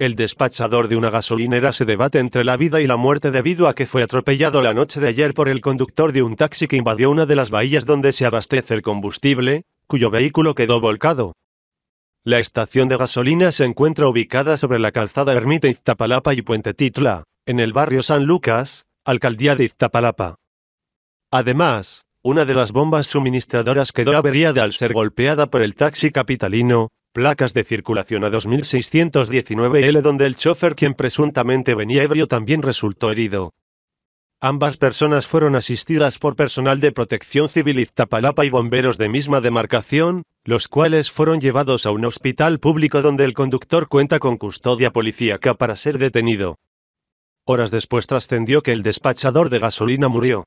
El despachador de una gasolinera se debate entre la vida y la muerte debido a que fue atropellado la noche de ayer por el conductor de un taxi que invadió una de las bahías donde se abastece el combustible, cuyo vehículo quedó volcado. La estación de gasolina se encuentra ubicada sobre la calzada Ermita Iztapalapa y Puente Titla, en el barrio San Lucas, alcaldía de Iztapalapa. Además, una de las bombas suministradoras quedó averiada al ser golpeada por el taxi capitalino, placas de circulación a 2619L donde el chofer quien presuntamente venía ebrio también resultó herido. Ambas personas fueron asistidas por personal de protección civil Iztapalapa y bomberos de misma demarcación, los cuales fueron llevados a un hospital público donde el conductor cuenta con custodia policíaca para ser detenido. Horas después trascendió que el despachador de gasolina murió.